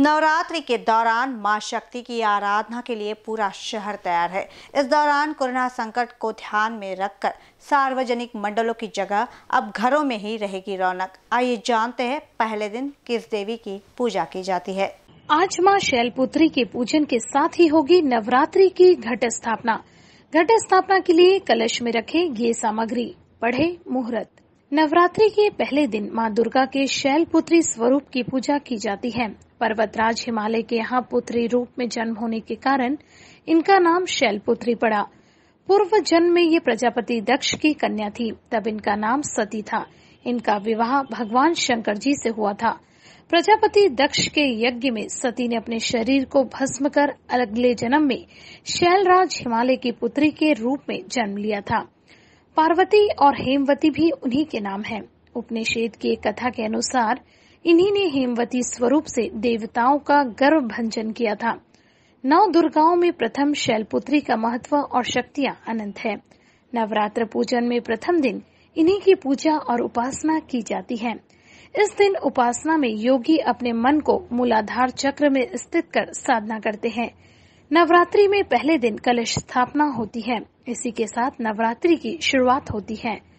नवरात्रि के दौरान मां शक्ति की आराधना के लिए पूरा शहर तैयार है इस दौरान कोरोना संकट को ध्यान में रखकर सार्वजनिक मंडलों की जगह अब घरों में ही रहेगी रौनक आइए जानते हैं पहले दिन किस देवी की पूजा की जाती है आज मां शैलपुत्री के पूजन के साथ ही होगी नवरात्रि की घट स्थापना घट स्थापना के लिए कलश में रखे ये सामग्री पढ़े मुहूर्त नवरात्रि के पहले दिन माँ दुर्गा के शैलपुत्री स्वरूप की पूजा की जाती है पर्वतराज हिमालय के यहाँ पुत्री रूप में जन्म होने के कारण इनका नाम शैलपुत्री पड़ा पूर्व जन्म में ये प्रजापति दक्ष की कन्या थी तब इनका नाम सती था इनका विवाह भगवान शंकर जी से हुआ था प्रजापति दक्ष के यज्ञ में सती ने अपने शरीर को भस्म कर अगले जन्म में शैलराज हिमालय की पुत्री के रूप में जन्म लिया था पार्वती और हेमवती भी उन्हीं के नाम हैं। उपनिषेद की एक कथा के अनुसार इन्हीं ने हेमवती स्वरूप से देवताओं का गर्व भंजन किया था नौ दुर्गाओं में प्रथम शैलपुत्री का महत्व और शक्तियां अनंत है नवरात्र पूजन में प्रथम दिन इन्हीं की पूजा और उपासना की जाती है इस दिन उपासना में योगी अपने मन को मूलाधार चक्र में स्थित कर साधना करते हैं नवरात्रि में पहले दिन कलश स्थापना होती है इसी के साथ नवरात्रि की शुरुआत होती है